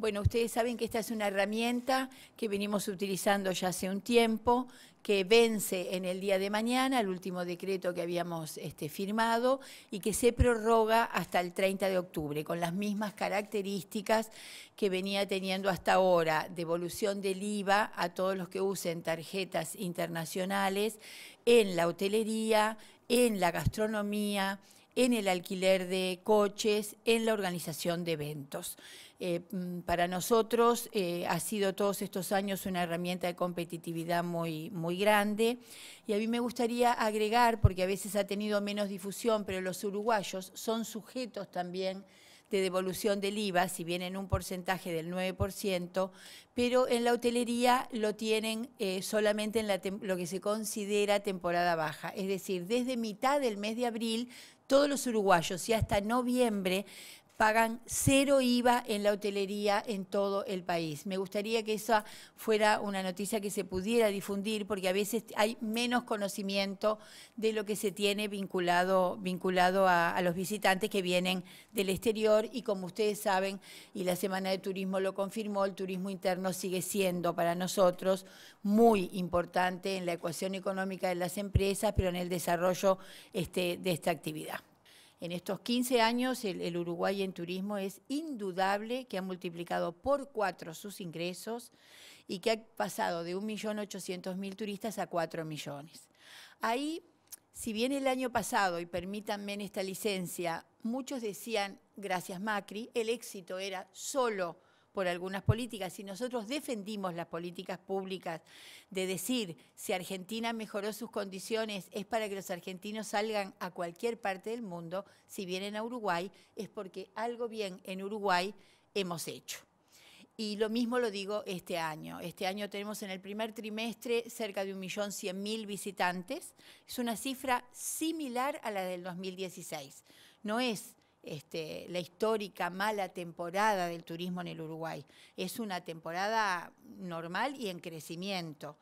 Bueno, ustedes saben que esta es una herramienta que venimos utilizando ya hace un tiempo, que vence en el día de mañana, el último decreto que habíamos este, firmado, y que se prorroga hasta el 30 de octubre, con las mismas características que venía teniendo hasta ahora, devolución del IVA a todos los que usen tarjetas internacionales en la hotelería, en la gastronomía, en el alquiler de coches, en la organización de eventos. Eh, mm, para nosotros eh, ha sido todos estos años una herramienta de competitividad muy, muy grande y a mí me gustaría agregar, porque a veces ha tenido menos difusión, pero los uruguayos son sujetos también de devolución del IVA, si bien en un porcentaje del 9%, pero en la hotelería lo tienen eh, solamente en la lo que se considera temporada baja. Es decir, desde mitad del mes de abril, todos los uruguayos y hasta noviembre pagan cero IVA en la hotelería en todo el país. Me gustaría que esa fuera una noticia que se pudiera difundir porque a veces hay menos conocimiento de lo que se tiene vinculado, vinculado a, los visitantes que vienen del exterior y como ustedes saben, y la Semana de Turismo lo confirmó, el turismo interno sigue siendo para nosotros muy importante en la ecuación económica de las empresas, pero en el desarrollo este, de esta actividad. En estos 15 años, el, Uruguay en turismo es indudable que ha multiplicado por cuatro sus ingresos y que ha pasado de 1.800.000 turistas a 4 millones. Ahí, si bien el año pasado, y permítanme en esta licencia, muchos decían, gracias Macri, el éxito era solo por algunas políticas. Si nosotros defendimos las políticas públicas de decir si Argentina mejoró sus condiciones es para que los argentinos salgan a cualquier parte del mundo, si vienen a Uruguay, es porque algo bien en Uruguay hemos hecho. Y lo mismo lo digo este año. Este año tenemos en el primer trimestre cerca de 1.100.000 visitantes. Es una cifra similar a la del 2016. No es este, la histórica mala temporada del turismo en el Uruguay. Es una temporada normal y en crecimiento.